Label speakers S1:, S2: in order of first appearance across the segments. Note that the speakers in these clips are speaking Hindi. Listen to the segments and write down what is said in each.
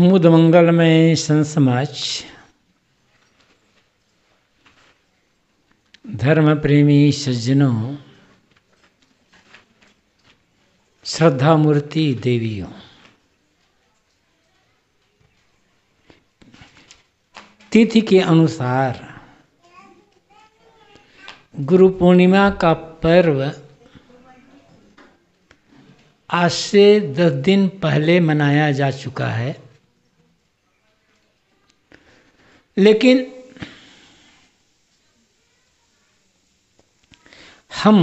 S1: मुद मंगल में संसमाच धर्म प्रेमी सज्जनों श्रद्धा मूर्ति देवियों तिथि के अनुसार गुरु पूर्णिमा का पर्व आज से दस दिन पहले मनाया जा चुका है लेकिन हम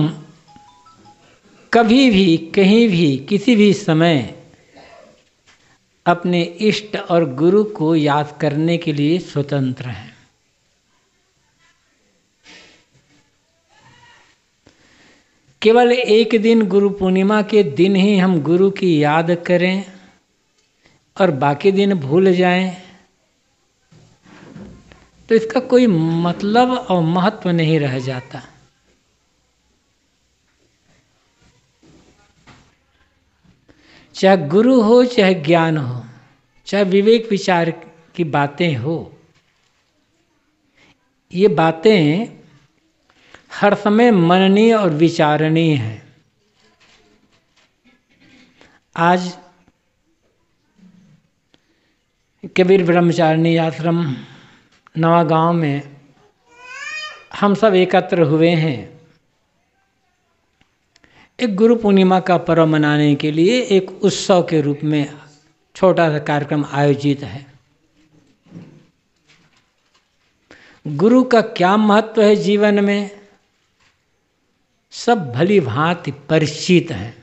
S1: कभी भी कहीं भी किसी भी समय अपने इष्ट और गुरु को याद करने के लिए स्वतंत्र हैं केवल एक दिन गुरु पूर्णिमा के दिन ही हम गुरु की याद करें और बाकी दिन भूल जाएं तो इसका कोई मतलब और महत्व नहीं रह जाता चाहे गुरु हो चाहे ज्ञान हो चाहे विवेक विचार की बातें हो ये बातें हर समय मननीय और विचारणीय हैं आज कबीर ब्रह्मचारिणी आश्रम नवागांव में हम सब एकत्र हुए हैं एक गुरु पूर्णिमा का पर्व मनाने के लिए एक उत्सव के रूप में छोटा सा कार्यक्रम आयोजित है गुरु का क्या महत्व है जीवन में सब भली भांति परिचित हैं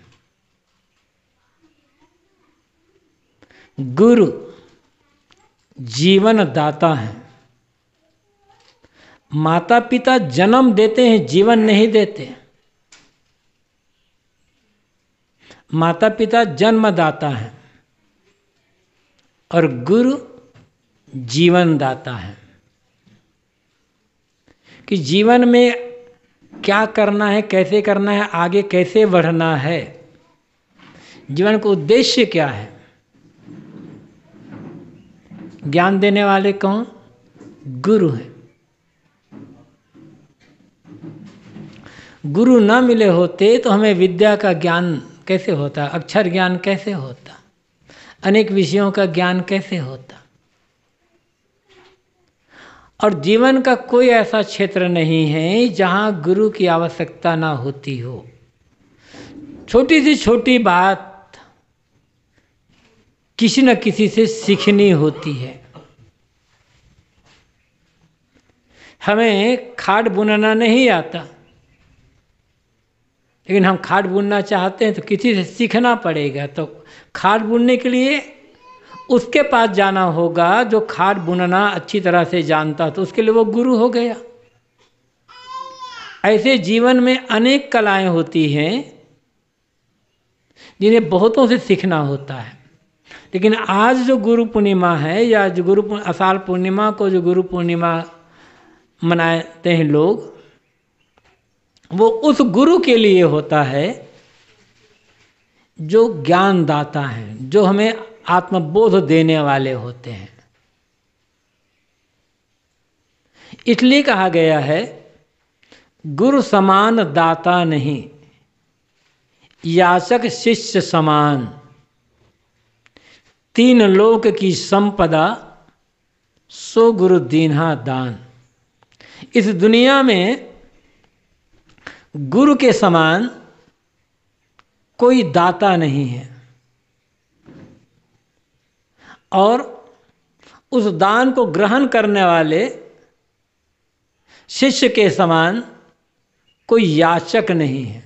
S1: गुरु जीवन दाता हैं माता पिता जन्म देते हैं जीवन नहीं देते माता पिता जन्मदाता है और गुरु जीवन दाता है कि जीवन में क्या करना है कैसे करना है आगे कैसे बढ़ना है जीवन का उद्देश्य क्या है ज्ञान देने वाले कौन गुरु हैं गुरु न मिले होते तो हमें विद्या का ज्ञान कैसे होता अक्षर ज्ञान कैसे होता अनेक विषयों का ज्ञान कैसे होता और जीवन का कोई ऐसा क्षेत्र नहीं है जहां गुरु की आवश्यकता ना होती हो छोटी सी छोटी बात किसी न किसी से सीखनी होती है हमें खाट बुनना नहीं आता लेकिन हम खाट बुनना चाहते हैं तो किसी से सीखना पड़ेगा तो खाट बुनने के लिए उसके पास जाना होगा जो खाट बुनना अच्छी तरह से जानता तो उसके लिए वो गुरु हो गया ऐसे जीवन में अनेक कलाएं होती हैं जिन्हें बहुतों से सीखना होता है लेकिन आज जो गुरु पूर्णिमा है या जो गुरु असाल पूर्णिमा को जो गुरु पूर्णिमा मनाते हैं लोग वो उस गुरु के लिए होता है जो ज्ञान दाता है जो हमें आत्मबोध देने वाले होते हैं इसलिए कहा गया है गुरु समान दाता नहीं याचक शिष्य समान तीन लोक की संपदा सो गुरु दीन्हा दान इस दुनिया में गुरु के समान कोई दाता नहीं है और उस दान को ग्रहण करने वाले शिष्य के समान कोई याचक नहीं है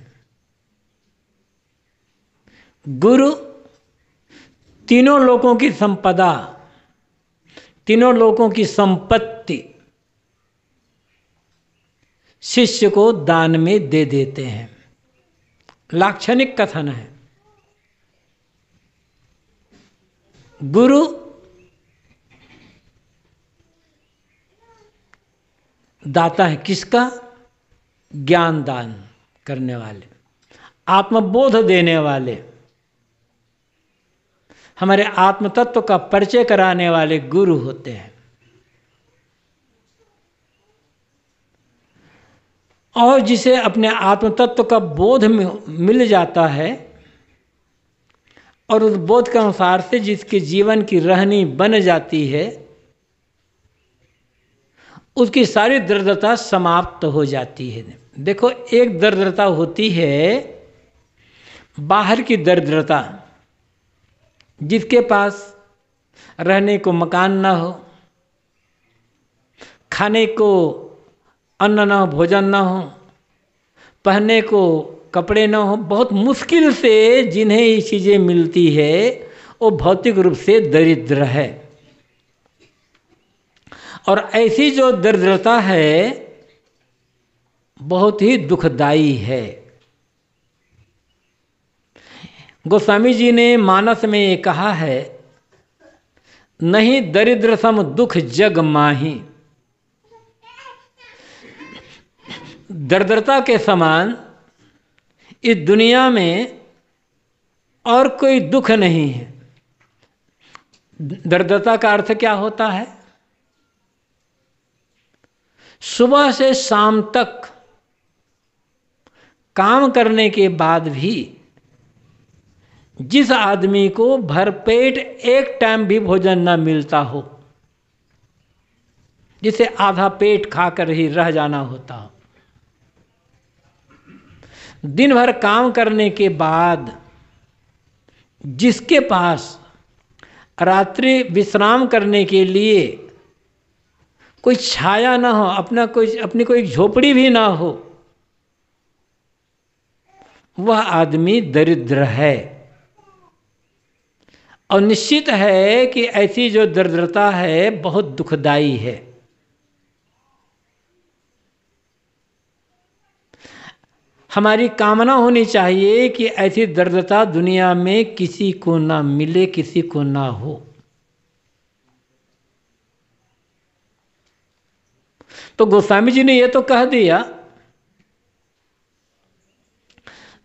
S1: गुरु तीनों लोगों की संपदा तीनों लोगों की संपत्ति शिष्य को दान में दे देते हैं लाक्षणिक कथन है गुरु दाता है किसका ज्ञान दान करने वाले आत्मबोध देने वाले हमारे आत्म तत्व का परिचय कराने वाले गुरु होते हैं और जिसे अपने आत्म तत्व का बोध मिल जाता है और उस बोध के अनुसार से जिसके जीवन की रहनी बन जाती है उसकी सारी दर्दता समाप्त हो जाती है देखो एक दर्दता होती है बाहर की दर्दता जिसके पास रहने को मकान ना हो खाने को अन्न ना हो भोजन ना हो पहनने को कपड़े ना हो बहुत मुश्किल से जिन्हें ये चीज़ें मिलती है वो भौतिक रूप से दरिद्र है और ऐसी जो दरिद्रता है बहुत ही दुखदाई है गोस्वामी जी ने मानस में ये कहा है नहीं दरिद्र सम दुख जग माही दर्दरता के समान इस दुनिया में और कोई दुख नहीं है दर्दता का अर्थ क्या होता है सुबह से शाम तक काम करने के बाद भी जिस आदमी को भरपेट एक टाइम भी भोजन ना मिलता हो जिसे आधा पेट खाकर ही रह जाना होता हो दिन भर काम करने के बाद जिसके पास रात्रि विश्राम करने के लिए कोई छाया ना हो अपना कोई अपनी कोई झोपड़ी भी ना हो वह आदमी दरिद्र है और निश्चित है कि ऐसी जो दरिद्रता है बहुत दुखदाई है हमारी कामना होनी चाहिए कि ऐसी दर्दता दुनिया में किसी को ना मिले किसी को ना हो तो गोस्वामी जी ने यह तो कह दिया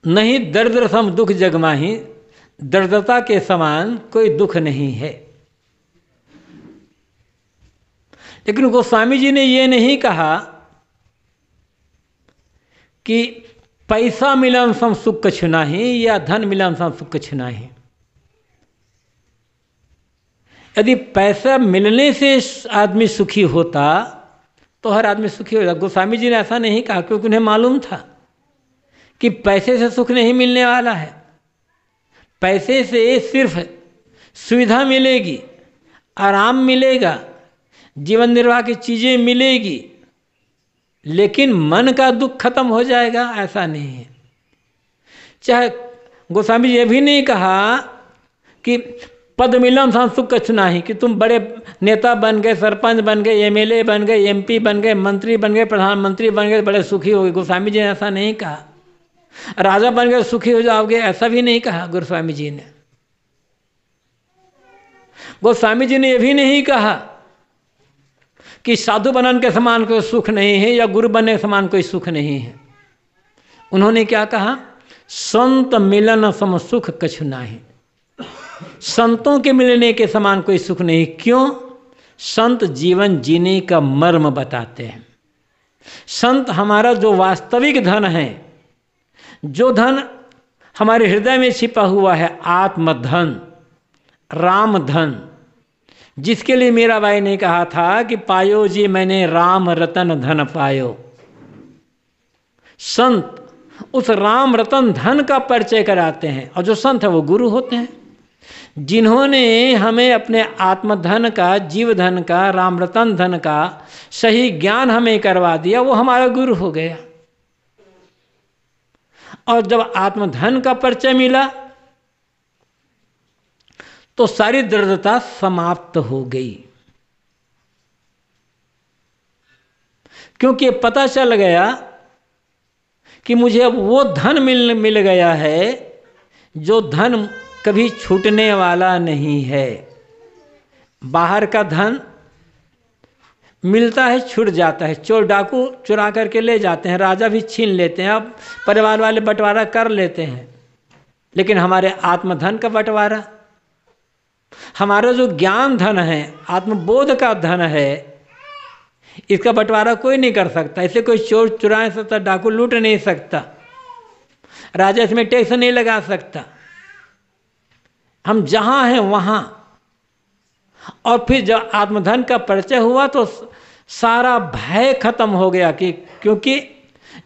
S1: नहीं दर्द रसम दुख जगमाही दर्दता के समान कोई दुख नहीं है लेकिन गोस्वामी जी ने यह नहीं कहा कि पैसा मिलन सम सुख कछु नाही या धन मिलन सम सुख कछु नाही यदि पैसा मिलने से आदमी सुखी होता तो हर आदमी सुखी होता गोस्वामी जी ने ऐसा नहीं कहा क्योंकि उन्हें मालूम था कि पैसे से सुख नहीं मिलने वाला है पैसे से सिर्फ सुविधा मिलेगी आराम मिलेगा जीवन निर्वाह की चीज़ें मिलेगी लेकिन मन का दुख खत्म हो जाएगा ऐसा नहीं है चाहे गोस्वामी जी ये भी नहीं कहा कि पद मिलम सुख कछुना ही कि तुम बड़े नेता बन गए सरपंच बन गए एमएलए बन गए एमपी बन गए मंत्री बन गए प्रधानमंत्री बन गए बड़े सुखी हो गए गोस्वामी जी ने ऐसा नहीं कहा राजा बन गए सुखी हो जाओगे ऐसा भी नहीं कहा गोस्वामी जी ने गोस्वामी जी ने यह भी नहीं कहा कि साधु बनन के समान कोई सुख नहीं है या गुरु बनने के समान कोई सुख नहीं है उन्होंने क्या कहा संत मिलन सम सुख ना नाही संतों के मिलने के समान कोई सुख नहीं क्यों संत जीवन जीने का मर्म बताते हैं संत हमारा जो वास्तविक धन है जो धन हमारे हृदय में छिपा हुआ है आत्मधन राम धन जिसके लिए मेरा भाई ने कहा था कि पायो जी मैंने राम रतन धन पायो संत उस राम रतन धन का परिचय कराते हैं और जो संत है वो गुरु होते हैं जिन्होंने हमें अपने आत्मधन का जीव धन का राम रतन धन का सही ज्ञान हमें करवा दिया वो हमारा गुरु हो गया और जब आत्मधन का परिचय मिला तो सारी दृढ़ता समाप्त हो गई क्योंकि पता चल गया कि मुझे अब वो धन मिल मिल गया है जो धन कभी छूटने वाला नहीं है बाहर का धन मिलता है छूट जाता है चोर डाकू चुरा करके ले जाते हैं राजा भी छीन लेते हैं अब परिवार वाले बंटवारा कर लेते हैं लेकिन हमारे आत्मधन का बंटवारा हमारा जो ज्ञान धन है आत्मबोध का धन है इसका बंटवारा कोई नहीं कर सकता इसे कोई चोर चुरा सकता तो डाकू लूट नहीं सकता राजा इसमें टैक्स नहीं लगा सकता हम जहां हैं वहां और फिर जब आत्मधन का परिचय हुआ तो सारा भय खत्म हो गया कि क्योंकि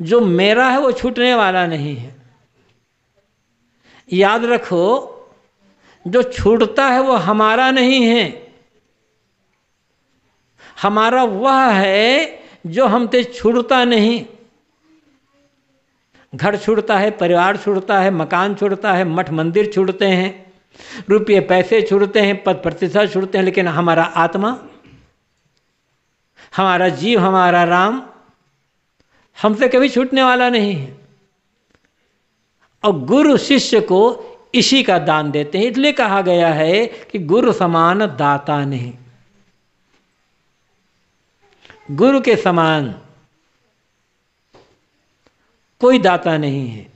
S1: जो मेरा है वो छूटने वाला नहीं है याद रखो जो छूटता है वो हमारा नहीं है हमारा वह है जो हमसे छूटता नहीं घर छूटता है परिवार छूटता है मकान छूटता है मठ मंदिर छूटते हैं रुपये पैसे छूटते हैं पद प्रतिष्ठा छूटते हैं लेकिन हमारा आत्मा हमारा जीव हमारा राम हमसे कभी छूटने वाला नहीं है और गुरु शिष्य को इसी का दान देते हैं इसलिए कहा गया है कि गुरु समान दाता नहीं गुरु के समान कोई दाता नहीं है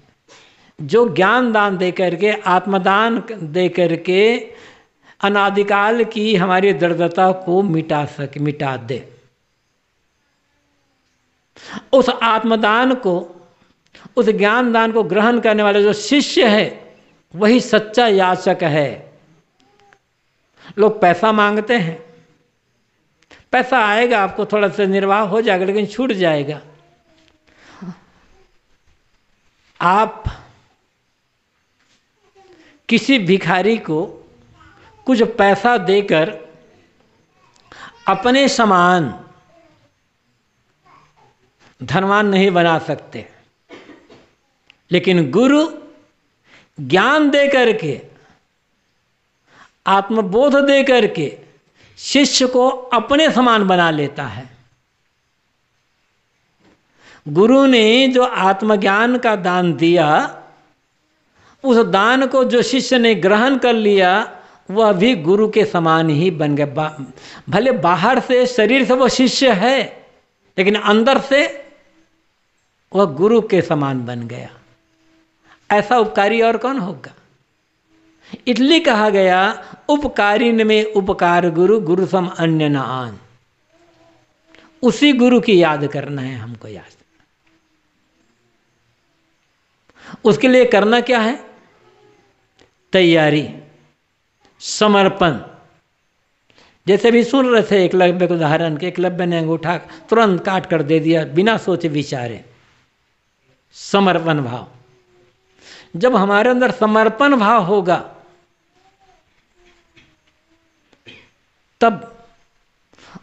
S1: जो ज्ञान दान दे करके आत्मदान दे करके अनादिकाल की हमारी दृढ़ता को मिटा सके मिटा दे उस आत्मदान को उस ज्ञान दान को ग्रहण करने वाले जो शिष्य है वही सच्चा याचक है लोग पैसा मांगते हैं पैसा आएगा आपको थोड़ा सा निर्वाह हो जाएगा लेकिन छूट जाएगा आप किसी भिखारी को कुछ पैसा देकर अपने समान धनवान नहीं बना सकते लेकिन गुरु ज्ञान दे करके आत्मबोध दे करके शिष्य को अपने समान बना लेता है गुरु ने जो आत्मज्ञान का दान दिया उस दान को जो शिष्य ने ग्रहण कर लिया वह भी गुरु के समान ही बन गया बा, भले बाहर से शरीर से वह शिष्य है लेकिन अंदर से वह गुरु के समान बन गया ऐसा उपकारी और कौन होगा इसलिए कहा गया उपकारिन में उपकार गुरु गुरु सम अन्य आन उसी गुरु की याद करना है हमको याद उसके लिए करना क्या है तैयारी समर्पण जैसे भी सुन रहे थे एक के को उदाहरण के एक ने अंगूठा तुरंत काट कर दे दिया बिना सोचे विचारे समर्पण भाव जब हमारे अंदर समर्पण भाव होगा तब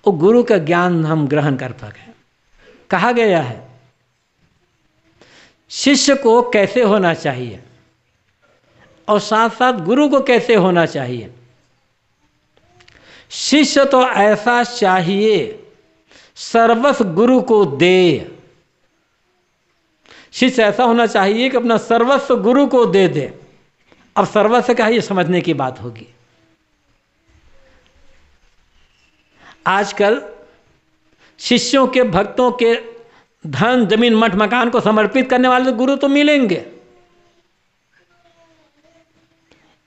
S1: वो गुरु का ज्ञान हम ग्रहण कर पाए कहा गया है शिष्य को कैसे होना चाहिए और साथ साथ गुरु को कैसे होना चाहिए शिष्य तो ऐसा चाहिए सर्वस गुरु को दे शिष्य ऐसा होना चाहिए कि अपना सर्वस्व गुरु को दे दे अब सर्वस्व का ये समझने की बात होगी आजकल शिष्यों के भक्तों के धन जमीन मठ मकान को समर्पित करने वाले तो गुरु तो मिलेंगे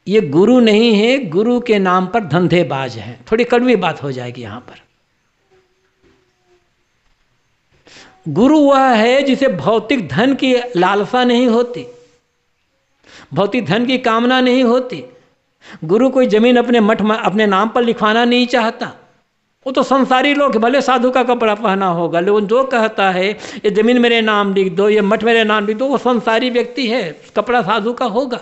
S1: ये गुरु नहीं है गुरु के नाम पर धंधेबाज हैं थोड़ी कड़वी बात हो जाएगी यहां पर गुरु वह है जिसे भौतिक धन की लालसा नहीं होती भौतिक धन की कामना नहीं होती गुरु कोई जमीन अपने मठ अपने नाम पर लिखवाना नहीं चाहता वो तो संसारी लोग भले साधु का कपड़ा पहना होगा लेकिन जो कहता है ये जमीन मेरे नाम लिख दो ये मठ मेरे नाम लिख दो वो संसारी व्यक्ति है कपड़ा साधु का होगा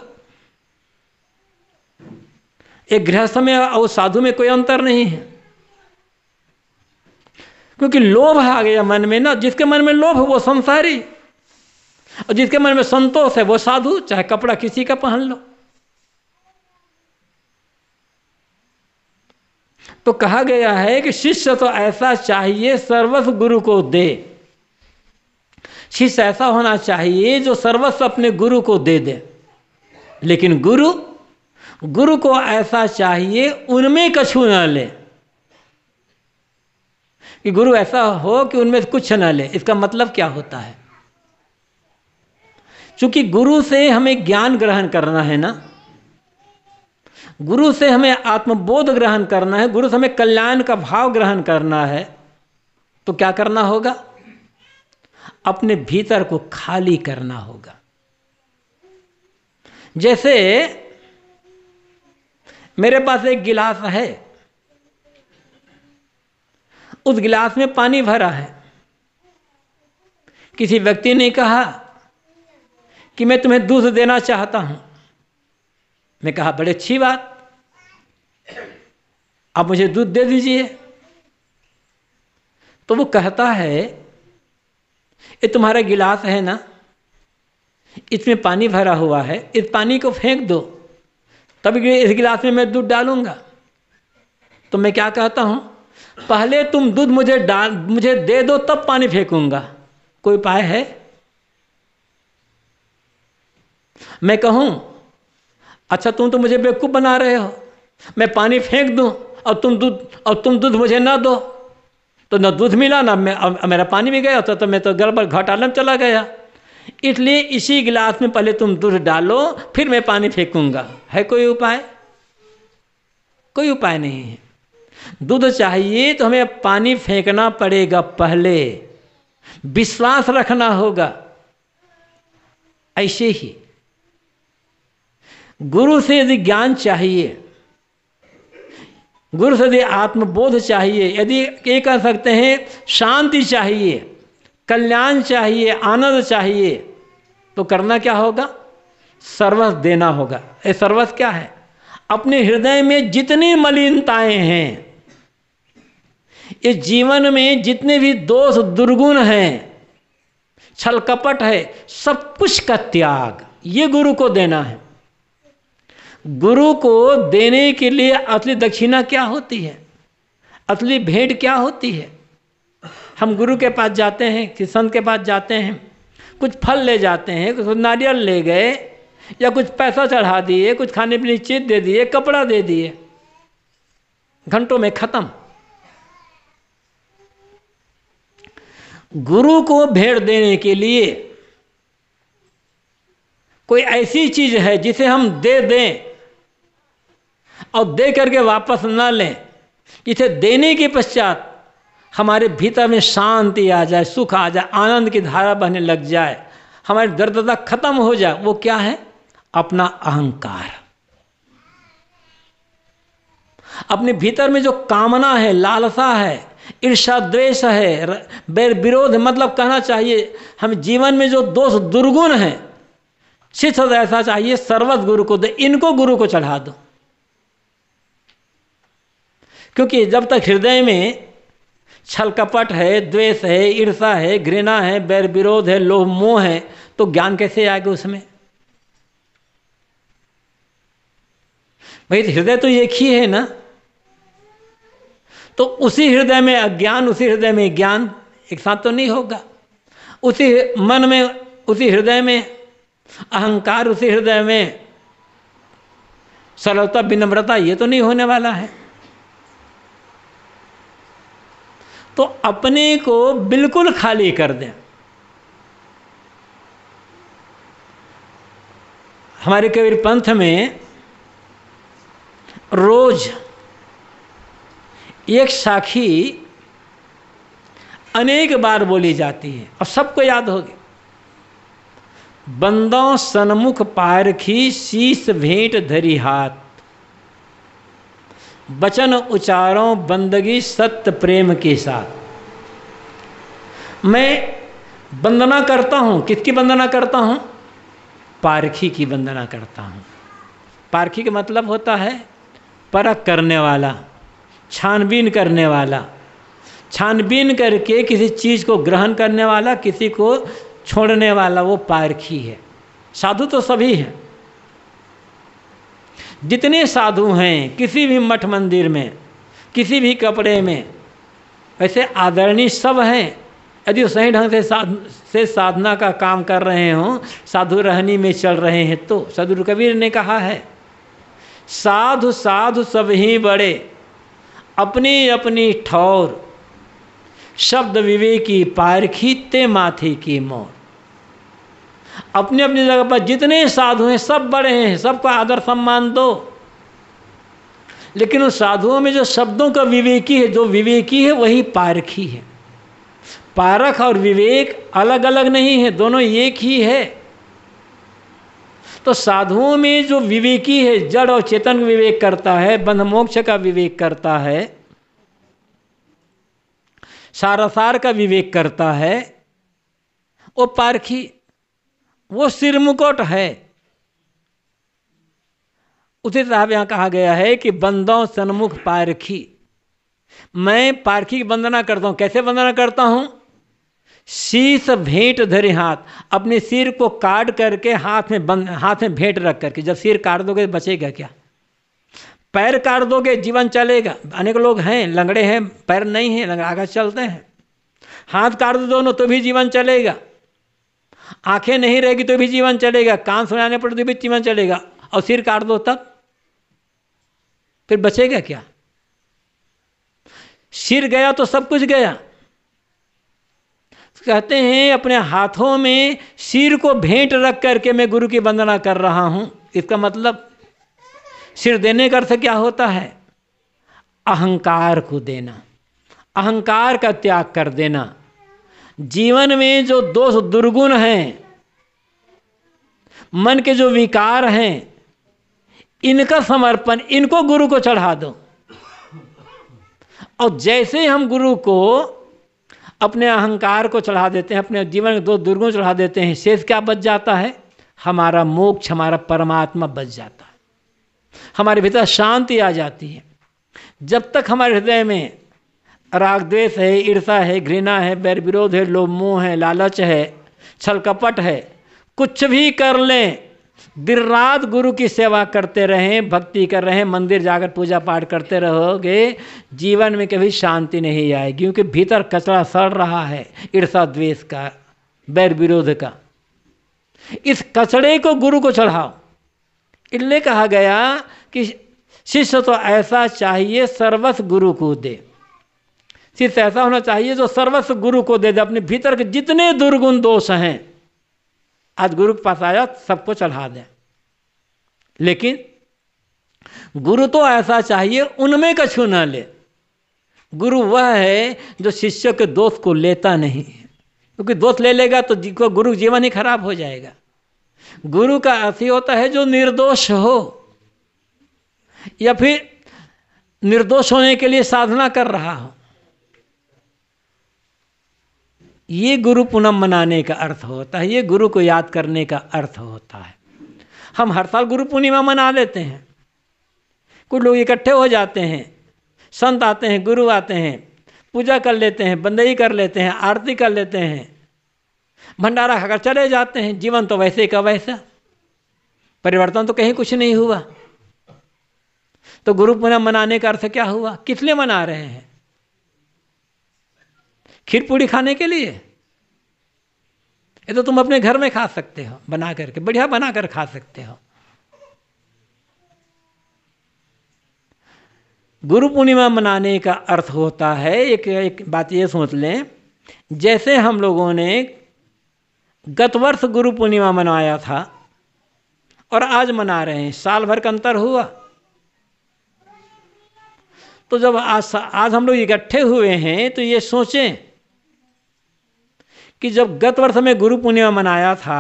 S1: एक गृहस्थ में और साधु में कोई अंतर नहीं है क्योंकि लोभ आ गया मन में ना जिसके मन में लोभ है वो संसारी और जिसके मन में संतोष है वो साधु चाहे कपड़ा किसी का पहन लो तो कहा गया है कि शिष्य तो ऐसा चाहिए सर्वस्व गुरु को दे शिष्य ऐसा होना चाहिए जो सर्वस्व अपने गुरु को दे दे लेकिन गुरु गुरु को ऐसा चाहिए उनमें कछु न ले कि गुरु ऐसा हो कि उनमें से कुछ न ले इसका मतलब क्या होता है चूंकि गुरु से हमें ज्ञान ग्रहण करना है ना गुरु से हमें आत्मबोध ग्रहण करना है गुरु से हमें कल्याण का भाव ग्रहण करना है तो क्या करना होगा अपने भीतर को खाली करना होगा जैसे मेरे पास एक गिलास है उस गिलास में पानी भरा है किसी व्यक्ति ने कहा कि मैं तुम्हें दूध देना चाहता हूं मैं कहा बड़ी अच्छी बात आप मुझे दूध दे दीजिए तो वो कहता है ये तुम्हारा गिलास है ना इसमें पानी भरा हुआ है इस पानी को फेंक दो तभी इस गिलास में मैं दूध डालूंगा तो मैं क्या कहता हूं पहले तुम दूध मुझे डाल मुझे दे दो तब पानी फेंकूंगा कोई उपाय है मैं कहूं अच्छा तुम तो मुझे बेवकूफ़ बना रहे हो मैं पानी फेंक दूं और तुम दूध और तुम दूध मुझे ना दो तो ना दूध मिला ना मैं मेरा पानी भी गया तो, तो मैं तो गड़बड़ घोटाले में चला गया इसलिए इसी गिलास में पहले तुम दूध डालो फिर मैं पानी फेंकूंगा है कोई उपाय कोई उपाय नहीं है दूध चाहिए तो हमें पानी फेंकना पड़ेगा पहले विश्वास रखना होगा ऐसे ही गुरु से यदि ज्ञान चाहिए गुरु से यदि आत्मबोध चाहिए यदि ये कह सकते हैं शांति चाहिए कल्याण चाहिए आनंद चाहिए तो करना क्या होगा सर्वस देना होगा ये सर्वस क्या है अपने हृदय में जितनी मलिनताएं हैं इस जीवन में जितने भी दोष दुर्गुण हैं छल कपट है सब कुछ का त्याग ये गुरु को देना है गुरु को देने के लिए असली दक्षिणा क्या होती है असली भेंट क्या होती है हम गुरु के पास जाते हैं किसान के पास जाते हैं कुछ फल ले जाते हैं कुछ नारियल ले गए या कुछ पैसा चढ़ा दिए कुछ खाने पीने की चीज़ दे दिए कपड़ा दे दिए घंटों में ख़त्म गुरु को भेंट देने के लिए कोई ऐसी चीज है जिसे हम दे दें और दे करके वापस ना लें इसे देने के पश्चात हमारे भीतर में शांति आ जाए सुख आ जाए आनंद की धारा बहने लग जाए हमारी दर्दता खत्म हो जाए वो क्या है अपना अहंकार अपने भीतर में जो कामना है लालसा है ईर्षा द्वेष है बैर विरोध मतलब कहना चाहिए हम जीवन में जो दोष दुर्गुण हैं शिष्य ऐसा चाहिए सर्वत गुरु को दे इनको गुरु को चढ़ा दो क्योंकि जब तक हृदय में छल कपट है द्वेष है ईर्षा है घृणा है बैर विरोध है लोह मोह है तो ज्ञान कैसे आएगा उसमें भाई हृदय तो एक ही है ना तो उसी हृदय में अज्ञान उसी हृदय में ज्ञान एक साथ तो नहीं होगा उसी मन में उसी हृदय में अहंकार उसी हृदय में सरलता विनम्रता ये तो नहीं होने वाला है तो अपने को बिल्कुल खाली कर दें हमारे कबीर पंथ में रोज़ एक साखी अनेक बार बोली जाती है और सबको याद होगी बंदों सन्मुख पारखी शीश भेंट धरी हाथ बचन उचारों बंदगी सत्य प्रेम के साथ मैं वंदना करता हूं किसकी वंदना करता हूं पारखी की वंदना करता हूं पारखी का मतलब होता है परख करने वाला छानबीन करने वाला छानबीन करके किसी चीज़ को ग्रहण करने वाला किसी को छोड़ने वाला वो पारखी है साधु तो सभी हैं जितने साधु हैं किसी भी मठ मंदिर में किसी भी कपड़े में ऐसे आदरणीय सब हैं यदि सही ढंग से साध से साधना का काम कर रहे हों साधु रहनी में चल रहे हैं तो सदगुरु कबीर ने कहा है साधु साधु सब ही बड़े अपनी अपनी ठौर शब्द विवेकी पारखी ते माथे की मोर अपने अपनी जगह पर जितने साधु हैं सब बड़े हैं सबका आदर सम्मान दो लेकिन उन साधुओं में जो शब्दों का विवेकी है जो विवेकी है वही पारखी है पारख और विवेक अलग अलग नहीं है दोनों एक ही है तो साधुओं में जो विवेकी है जड़ और चेतन विवेक करता है बंध मोक्ष का विवेक करता है सारासार का विवेक करता है वो पारखी वो सिरमुकुट है उसी साहब यहां कहा गया है कि बंदों सन्मुख पारखी मैं पारखी की वंदना करता हूं कैसे वंदना करता हूं शीश भेंट धरे हाथ अपने सिर को काट करके हाथ में बंद हाथ में भेंट रख करके जब सिर काट दोगे तो बचेगा क्या पैर काट दोगे जीवन चलेगा अनेक लोग हैं लंगड़े हैं पैर नहीं हैं लंगड़ा आगे चलते हैं हाथ काट दो दोनों तो भी जीवन चलेगा आंखें नहीं रहेगी तो भी जीवन चलेगा कान सुनाने पर तो भी जीवन चलेगा और सिर काट दो तब फिर बचेगा क्या सिर गया तो सब कुछ गया कहते हैं अपने हाथों में सिर को भेंट रख करके मैं गुरु की वंदना कर रहा हूं इसका मतलब सिर देने का अर्थ क्या होता है अहंकार को देना अहंकार का त्याग कर देना जीवन में जो दोष दुर्गुण हैं मन के जो विकार हैं इनका समर्पण इनको गुरु को चढ़ा दो और जैसे हम गुरु को अपने अहंकार को चढ़ा देते हैं अपने जीवन के दो दुर्गुण चढ़ा देते हैं शेष क्या बच जाता है हमारा मोक्ष हमारा परमात्मा बच जाता है हमारे भीतर शांति आ जाती है जब तक हमारे हृदय में राग द्वेष है ईर्षा है घृणा है बैर विरोध है लोभ मोह है लालच है छल कपट है कुछ भी कर लें दिन रात गुरु की सेवा करते रहें भक्ति कर रहे मंदिर जाकर पूजा पाठ करते रहोगे जीवन में कभी शांति नहीं आएगी क्योंकि भीतर कचरा सड़ रहा है ईर्षा द्वेष का बैर विरोध का इस कचड़े को गुरु को चढ़ाओ इसलिए कहा गया कि शिष्य तो ऐसा चाहिए सर्वस्व गुरु को दे शिष्य ऐसा होना चाहिए जो सर्वस्व गुरु को दे दे अपने भीतर के जितने दुर्गुण दोष हैं आज गुरु के पास आया सबको चढ़ा दें लेकिन गुरु तो ऐसा चाहिए उनमें कछु ना ले गुरु वह है जो शिष्य के दोस्त को लेता नहीं क्योंकि दोस्त ले लेगा तो गुरु जीवन ही खराब हो जाएगा गुरु का ऐसी होता है जो निर्दोष हो या फिर निर्दोष होने के लिए साधना कर रहा हो ये गुरु पूनम मनाने का अर्थ होता है ये गुरु को याद करने का अर्थ होता है हम हर साल गुरु पूर्णिमा मना लेते हैं कुछ लोग इकट्ठे हो जाते हैं संत आते हैं गुरु आते हैं पूजा कर लेते हैं बंदई कर लेते हैं आरती कर लेते हैं भंडारा खाकर चले जाते हैं जीवन तो वैसे का वैसा परिवर्तन तो कहीं कुछ नहीं हुआ तो गुरु पूनम मनाने का अर्थ क्या हुआ किस लिए मना रहे हैं खीर पूड़ी खाने के लिए ये तो तुम अपने घर में खा सकते हो बना करके बढ़िया बना कर खा सकते हो गुरु पूर्णिमा मनाने का अर्थ होता है एक एक बात ये सोच लें जैसे हम लोगों ने गत वर्ष गुरु पूर्णिमा मनाया था और आज मना रहे हैं साल भर का अंतर हुआ तो जब आज आज हम लोग इकट्ठे हुए हैं तो ये सोचें कि जब गत वर्ष में गुरु पूर्णिमा मनाया था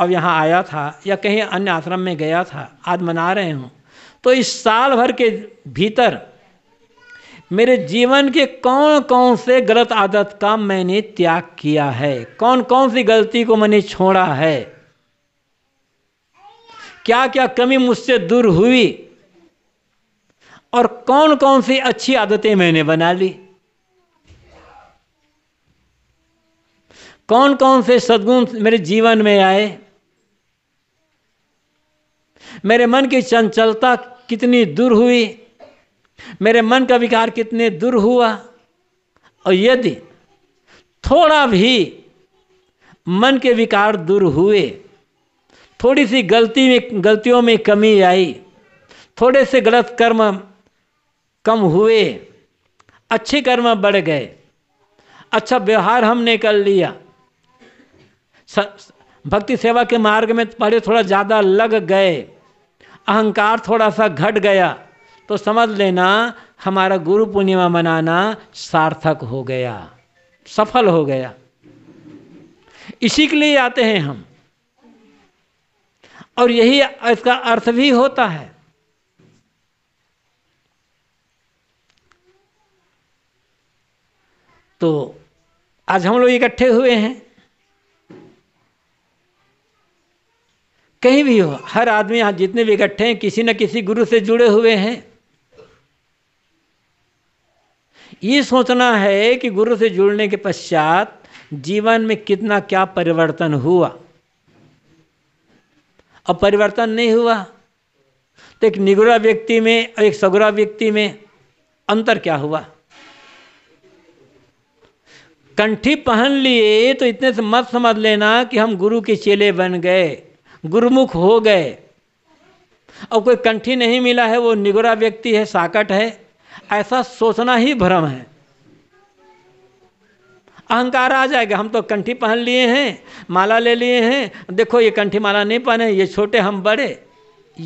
S1: अब यहाँ आया था या कहीं अन्य आश्रम में गया था आज मना रहे हूँ तो इस साल भर के भीतर मेरे जीवन के कौन कौन से गलत आदत का मैंने त्याग किया है कौन कौन सी गलती को मैंने छोड़ा है क्या क्या कमी मुझसे दूर हुई और कौन कौन सी अच्छी आदतें मैंने बना ली कौन कौन से सद्गुण मेरे जीवन में आए मेरे मन की चंचलता कितनी दूर हुई मेरे मन का विकार कितने दूर हुआ और यदि थोड़ा भी मन के विकार दूर हुए थोड़ी सी गलती में गलतियों में कमी आई थोड़े से गलत कर्म कम हुए अच्छे कर्म बढ़ गए अच्छा व्यवहार हमने कर लिया भक्ति सेवा के मार्ग में पहले थोड़ा ज़्यादा लग गए अहंकार थोड़ा सा घट गया तो समझ लेना हमारा गुरु पूर्णिमा मनाना सार्थक हो गया सफल हो गया इसी के लिए आते हैं हम और यही इसका अर्थ भी होता है तो आज हम लोग इकट्ठे हुए हैं कहीं भी हो हर आदमी यहां जितने भी इकट्ठे हैं किसी न किसी गुरु से जुड़े हुए हैं ये सोचना है कि गुरु से जुड़ने के पश्चात जीवन में कितना क्या परिवर्तन हुआ अब परिवर्तन नहीं हुआ तो एक निगुरा व्यक्ति में और एक सगुरा व्यक्ति में अंतर क्या हुआ कंठी पहन लिए तो इतने से मत समझ लेना कि हम गुरु के चेले बन गए गुरुमुख हो गए और कोई कंठी नहीं मिला है वो निगुरा व्यक्ति है साकट है ऐसा सोचना ही भ्रम है अहंकार आ जाएगा हम तो कंठी पहन लिए हैं माला ले लिए हैं देखो ये कंठी माला नहीं पहने ये छोटे हम बड़े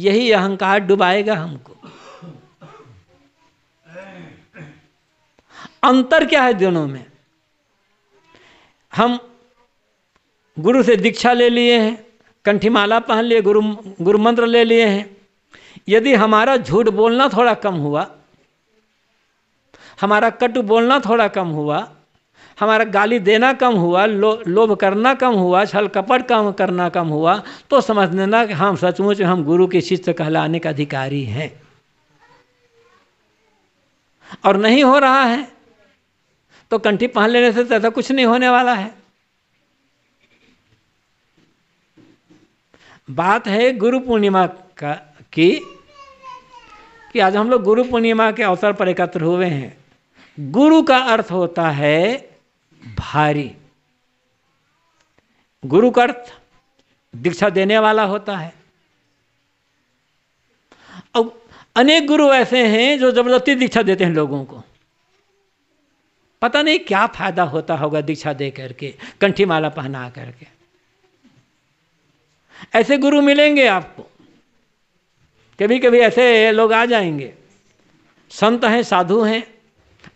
S1: यही अहंकार डुबाएगा हमको अंतर क्या है दोनों में हम गुरु से दीक्षा ले लिए हैं कंठीमाला पहन लिए गुरु गुरु मंत्र ले लिए हैं यदि हमारा झूठ बोलना थोड़ा कम हुआ हमारा कटु बोलना थोड़ा कम हुआ हमारा गाली देना कम हुआ लो लोभ करना कम हुआ छल कपट कम करना कम हुआ तो समझ लेना कि हम सचमुच हम गुरु के शिष्य कहलाने का अधिकारी हैं और नहीं हो रहा है तो कंठी पहन लेने से ज़्यादा कुछ नहीं होने वाला है बात है गुरु पूर्णिमा का की कि आज हम लोग गुरु पूर्णिमा के अवसर पर एकत्र हुए हैं गुरु का अर्थ होता है भारी गुरु का अर्थ दीक्षा देने वाला होता है अब अनेक गुरु ऐसे हैं जो जबरदस्ती दीक्षा देते हैं लोगों को पता नहीं क्या फायदा होता होगा दीक्षा दे करके कंठी माला पहना करके ऐसे गुरु मिलेंगे आपको कभी कभी ऐसे लोग आ जाएंगे संत हैं साधु हैं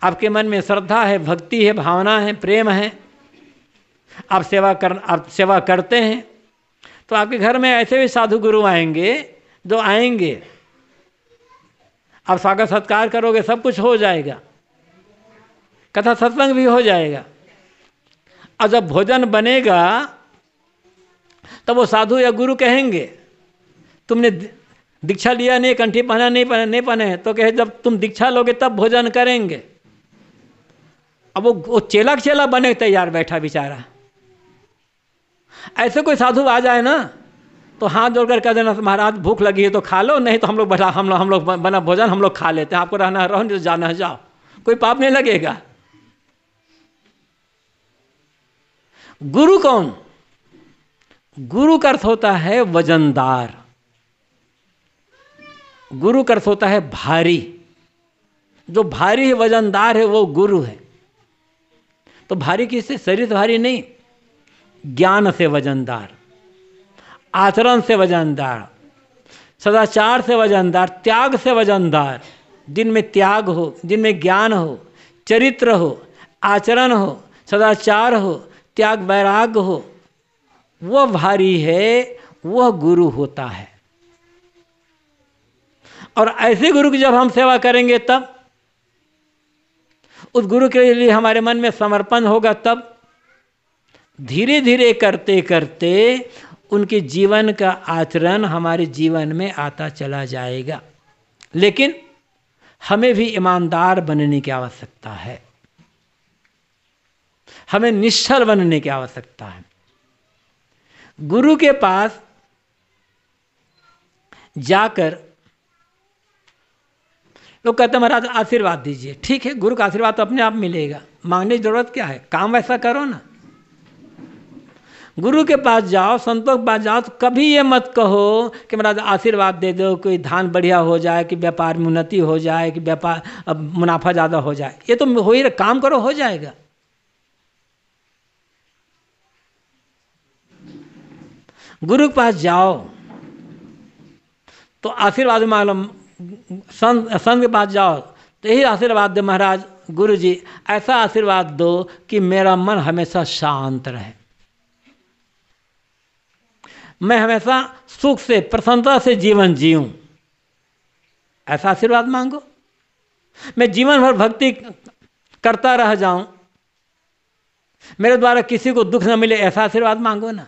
S1: आपके मन में श्रद्धा है भक्ति है भावना है प्रेम है आप सेवा कर आप सेवा करते हैं तो आपके घर में ऐसे भी साधु गुरु आएंगे जो आएंगे आप स्वागत सत्कार करोगे सब कुछ हो जाएगा कथा सत्संग भी हो जाएगा और जब भोजन बनेगा तब वो साधु या गुरु कहेंगे तुमने दीक्षा लिया नहीं कंठी पहना नहीं पहना नहीं पहने तो कहे जब तुम दीक्षा लोगे तब भोजन करेंगे अब वो वो चेला चेला बने तैयार बैठा बेचारा ऐसे कोई साधु आ जाए ना तो हाथ जोड़कर कह देना महाराज भूख लगी है तो खा लो नहीं तो हम लोग बैठा हम लोग हम लोग बना भोजन हम लोग खा लेते हैं आपको रहना रहो नहीं तो जाना जाओ कोई पाप नहीं लगेगा गुरु कौन गुरु का अर्थ होता है वजनदार गुरु का अर्थ होता है भारी जो भारी है वजनदार है वो गुरु है तो भारी किससे शरीर भारी नहीं ज्ञान से वजनदार आचरण से वजनदार सदाचार से वजनदार त्याग से वजनदार दिन में त्याग हो दिन में ज्ञान हो चरित्र हो आचरण हो सदाचार हो त्याग वैराग्य हो वह भारी है वह गुरु होता है और ऐसे गुरु की जब हम सेवा करेंगे तब उस गुरु के लिए हमारे मन में समर्पण होगा तब धीरे धीरे करते करते उनके जीवन का आचरण हमारे जीवन में आता चला जाएगा लेकिन हमें भी ईमानदार बनने की आवश्यकता है हमें निश्चल बनने की आवश्यकता है गुरु के पास जाकर लोग कहते हैं महाराज आशीर्वाद दीजिए ठीक है गुरु का आशीर्वाद तो अपने आप मिलेगा मांगने की जरूरत क्या है काम वैसा करो ना गुरु के पास जाओ संतों के पास जाओ तो कभी ये मत कहो कि महाराज आशीर्वाद दे दो कोई धान बढ़िया हो जाए कि व्यापार में उन्नति हो जाए कि व्यापार मुनाफा ज़्यादा हो जाए ये तो हो ही काम करो हो जाएगा गुरु के पास जाओ तो आशीर्वाद मालूम संत संत के पास जाओ तो यही आशीर्वाद दे महाराज गुरु जी ऐसा आशीर्वाद दो कि मेरा मन हमेशा शांत रहे मैं हमेशा सुख से प्रसन्नता से जीवन जीऊ ऐसा आशीर्वाद मांगो मैं जीवन भर भक्ति करता रह जाऊं मेरे द्वारा किसी को दुख न मिले ऐसा आशीर्वाद मांगो ना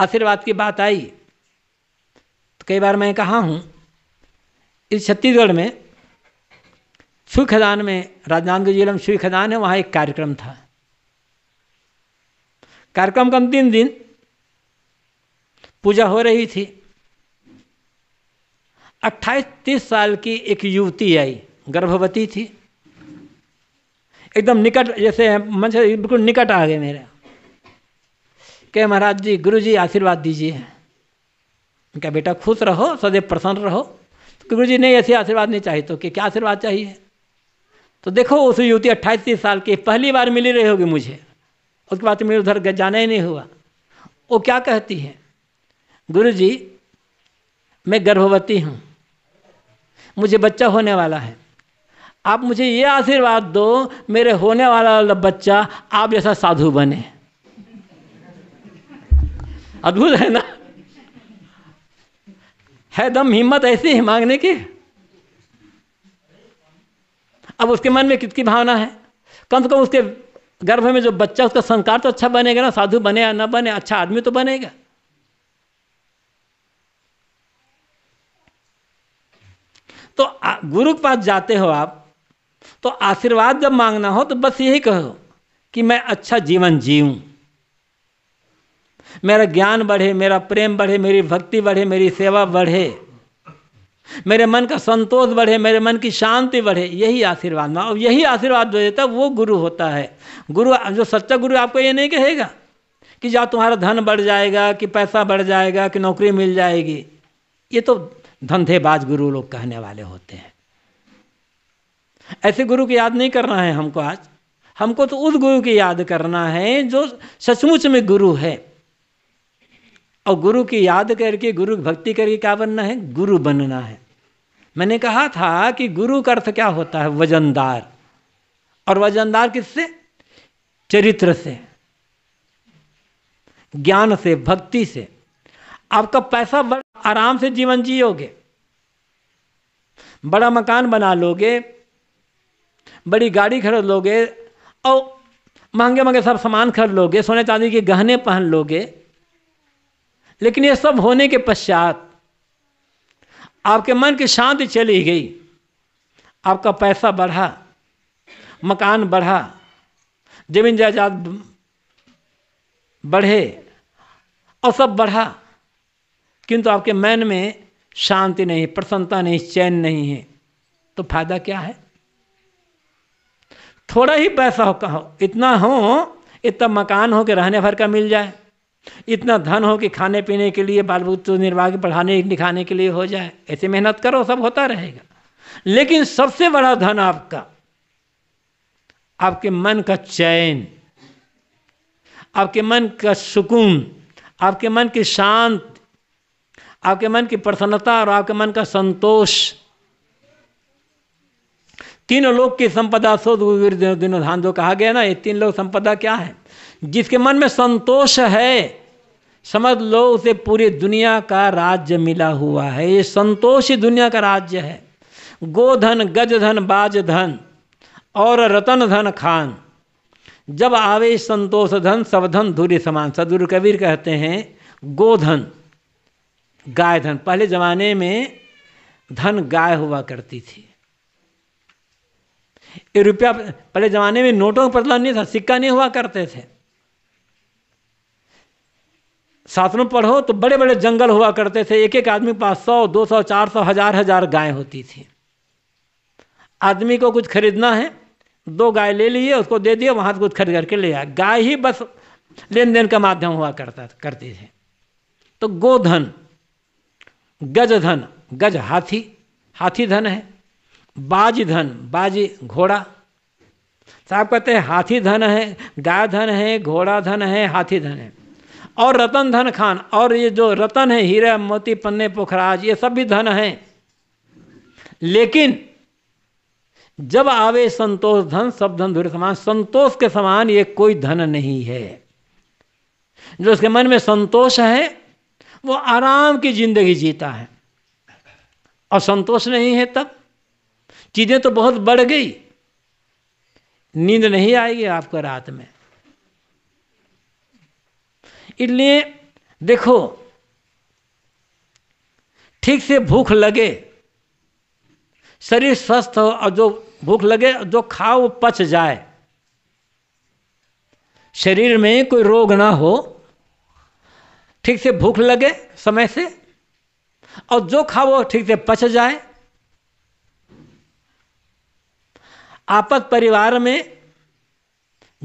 S1: आशीर्वाद की बात आई तो कई बार मैं कहा हूँ इस छत्तीसगढ़ में सुई खदान में राजनांदगांव जिले में सुई खदान है वहाँ एक कार्यक्रम था कार्यक्रम का अंतिम दिन पूजा हो रही थी अट्ठाईस तीस साल की एक युवती आई गर्भवती थी एकदम निकट जैसे मंच बिल्कुल निकट आ गए मेरे के महाराज जी गुरु जी आशीर्वाद दीजिए क्या बेटा खुश रहो सदैव प्रसन्न रहो तो गुरु जी नहीं ऐसे आशीर्वाद नहीं चाहिए तो कि क्या आशीर्वाद चाहिए तो देखो उस युवती अट्ठाईस तीस साल की पहली बार मिली रही होगी मुझे उसके बाद तो मेरे उधर जाना ही नहीं हुआ वो क्या कहती है गुरु जी मैं गर्भवती हूँ मुझे बच्चा होने वाला है आप मुझे ये आशीर्वाद दो मेरे होने वाला बच्चा आप जैसा साधु बने अद्भुत है ना है दम हिम्मत ऐसी है मांगने की अब उसके मन में कितनी भावना है कम से कम उसके गर्भ में जो बच्चा उसका संस्कार तो अच्छा बनेगा ना साधु बने या ना बने अच्छा आदमी तो बनेगा तो गुरु के पास जाते हो आप तो आशीर्वाद जब मांगना हो तो बस यही कहो कि मैं अच्छा जीवन जीऊं मेरा ज्ञान बढ़े मेरा प्रेम बढ़े मेरी भक्ति बढ़े मेरी सेवा बढ़े मेरे मन का संतोष बढ़े मेरे मन की शांति बढ़े यही आशीर्वाद ना और यही आशीर्वाद जो देता है वो गुरु होता है गुरु जो सच्चा गुरु आपको ये नहीं कहेगा कि जा तुम्हारा धन बढ़ जाएगा कि पैसा बढ़ जाएगा कि नौकरी मिल जाएगी ये तो धंधेबाज गुरु लोग कहने वाले होते हैं ऐसे गुरु की याद नहीं करना है हमको आज हमको तो उस गुरु की याद करना है जो सचमुच में गुरु है और गुरु की याद करके गुरु भक्ति करके क्या बनना है गुरु बनना है मैंने कहा था कि गुरु का अर्थ क्या होता है वजनदार और वजनदार किससे चरित्र से ज्ञान से भक्ति से आपका तो पैसा बड़ा आराम से जीवन जियोगे बड़ा मकान बना लोगे बड़ी गाड़ी खरीद लोगे और महंगे महंगे सब सामान खरीद लोगे सोने चांदी के गहने पहन लोगे लेकिन ये सब होने के पश्चात आपके मन की शांति चली गई आपका पैसा बढ़ा मकान बढ़ा जमीन जायदाद बढ़े और सब बढ़ा किंतु आपके मन में शांति नहीं प्रसन्नता नहीं चैन नहीं है तो फायदा क्या है थोड़ा ही पैसा हो कहो इतना हो इतना मकान हो कि रहने भर का मिल जाए इतना धन हो कि खाने पीने के लिए बाल बच्चों निर्वाह पढ़ाने लिखाने के लिए हो जाए ऐसे मेहनत करो सब होता रहेगा लेकिन सबसे बड़ा धन आपका आपके मन का चैन आपके मन का सुकून आपके मन की शांत आपके मन की प्रसन्नता और आपके मन का संतोष तीनों लोग की संपदा सो दिनों धान जो कहा गया ना ये तीन लोग संपदा क्या है जिसके मन में संतोष है समझ लो उसे पूरी दुनिया का राज्य मिला हुआ है ये संतोष ही दुनिया का राज्य है गोधन गजधन बाजधन और रतन धन खान जब आवे संतोष धन सब धन धूरी समान सदगुरु कबीर कहते हैं गोधन गाय धन पहले ज़माने में धन गाय हुआ करती थी ये रुपया पहले ज़माने में नोटों का बदला नहीं था सिक्का नहीं हुआ करते थे शासनों पढ़ो तो बड़े बड़े जंगल हुआ करते थे एक एक आदमी के पास सौ दो सौ चार सौ हजार हजार गाय होती थी आदमी को कुछ खरीदना है दो गाय ले लिए उसको दे दिए वहां से कुछ खरीद करके ले आए गाय ही बस लेन देन का माध्यम हुआ करता करती थी तो गोधन गज धन गज हाथी हाथी धन है बाज धन बाजी घोड़ा साहब कहते हैं हाथी धन है गाय धन है घोड़ा धन है हाथी धन है और रतन धन खान और ये जो रतन है हीरा मोती पन्ने पोखराज ये सब भी धन हैं लेकिन जब आवे संतोष धन सब धन धुर समान संतोष के समान ये कोई धन नहीं है जो उसके मन में संतोष है वो आराम की जिंदगी जीता है और संतोष नहीं है तब चीज़ें तो बहुत बढ़ गई नींद नहीं आएगी आपको रात में इसलिए देखो ठीक से भूख लगे शरीर स्वस्थ हो और जो भूख लगे जो खाओ वो पच जाए शरीर में कोई रोग ना हो ठीक से भूख लगे समय से और जो खाओ वो ठीक से पच जाए आपस परिवार में